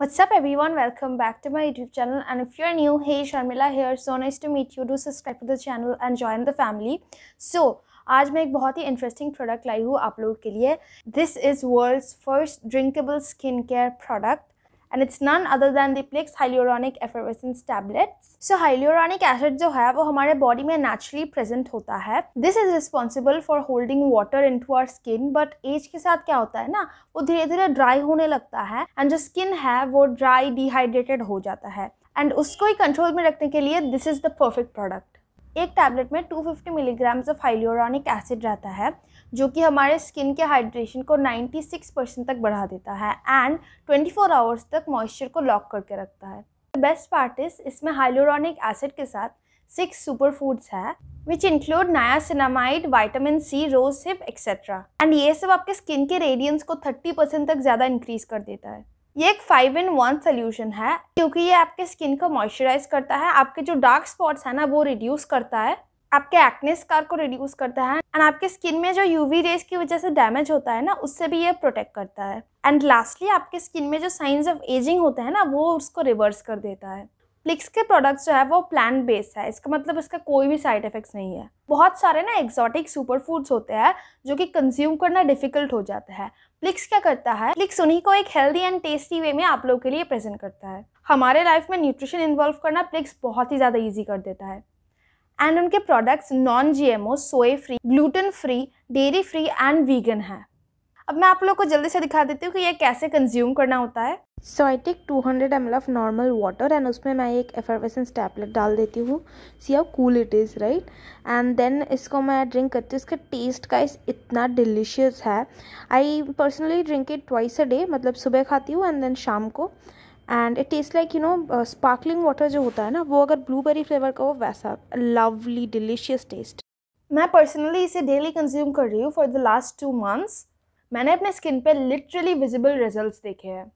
What's up everyone, welcome back to my YouTube channel and if you're new, hey Sharmila here, so nice to meet you, do subscribe to the channel and join the family. So, आज मैं एक बहुत ही interesting product लाई हूँ आप लोगों के लिए this is world's first drinkable skin care product and it's none other than the Plex Hyaluronic Effervescence Tablets. So hyaluronic acid जो है वो हमारे body में naturally present होता है This is responsible for holding water into our skin but age के साथ क्या होता है ना वो धीरे धीरे dry होने लगता है and जो skin है वो dry dehydrated हो जाता है एंड उसको ही कंट्रोल में रखने के लिए this is the perfect product एक टैबलेट में 250 मिलीग्राम्स ऑफ हाइलोरॉनिक एसिड रहता है जो कि हमारे स्किन के हाइड्रेशन को 96 परसेंट तक बढ़ा देता है एंड 24 आवर्स तक मॉइस्चर को लॉक करके रखता है बेस्ट पार्ट इज इसमें हाइलोरॉनिक एसिड के साथ सिक्स सुपर फूड्स है which include niacinamide vitamin C rose hip etcetera and ये सब आपके स्किन के रेडियंस को थर्टी परसेंट तक ज़्यादा इंक्रीज कर देता है ये एक फाइव इन वन सोल्यूशन है क्योंकि ये आपके स्किन को मॉइस्चराइज करता है आपके जो डार्क स्पॉट्स है ना वो रिड्यूस करता है आपके एक्ने स्कार को रिड्यूस करता है एंड आपके स्किन में जो यूवी रेज की वजह से डैमेज होता है ना उससे भी ये प्रोटेक्ट करता है एंड लास्टली आपके स्किन में जो साइंस ऑफ एजिंग होते हैं ना वो उसको रिवर्स कर देता है फ्लिक्स के प्रोडक्ट्स जो है वो प्लांट बेस्ड है इसका मतलब इसका कोई भी साइड इफेक्ट्स नहीं है बहुत सारे ना एक्जॉटिक सुपर फूड्स होते हैं जो कि कंज्यूम करना डिफिकल्ट हो जाता है फ्लिक्स क्या करता है फ्लिक्स उन्हीं को एक हेल्दी एंड टेस्टी वे में आप लोग के लिए प्रेजेंट करता है हमारे लाइफ में न्यूट्रिशन इन्वॉल्व करना फ्लिक्स बहुत ही ज़्यादा ईजी कर देता है एंड उनके products non G M O soy free gluten free dairy free and vegan है अब मैं आप लोग को जल्दी से दिखा देती हूँ कि ये कैसे कंज्यूम करना होता है so I take two hundred M L of normal water and उसमें मैं एक एफरवेसेंस टैबलेट डाल देती हूँ see how cool it is right and then इसको मैं ड्रिंक करती हूँ इसका टेस्ट का इस इतना डिलीशियस है I personally drink it twice a day मतलब सुबह खाती हूँ एंड देन शाम को and it taste like you know sparkling water जो होता है ना वो अगर ब्लूबेरी फ्लेवर का हो वैसा लवली डिलीशियस टेस्ट मैं पर्सनली इसे डेली कंज्यूम कर रही हूँ for the last two months मैंने अपने स्किन पे लिटरली विजिबल रिजल्ट्स देखे हैं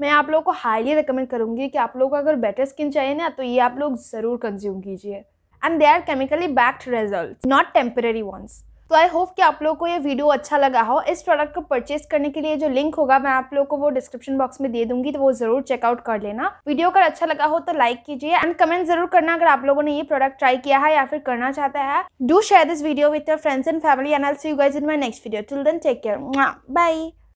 मैं आप लोगों को हाईली रिकमेंड करूँगी कि आप लोगों को अगर बेटर स्किन चाहिए ना तो ये आप लोग ज़रूर कंज्यूम कीजिए and they are chemically backed result not temporary once तो आई होप कि आप लोगों को ये वीडियो अच्छा लगा हो इस प्रोडक्ट को परचेस करने के लिए जो लिंक होगा मैं आप लोगों को वो डिस्क्रिप्शन बॉक्स में दे दूंगी तो वो जरूर चेकआउट कर लेना वीडियो अगर अच्छा लगा हो तो लाइक कीजिए एंड कमेंट जरूर करना अगर आप लोगों ने ये प्रोडक्ट ट्राई किया है या फिर करना चाहता है do share this video with your friends and family and see you guys in my next video till then take care bye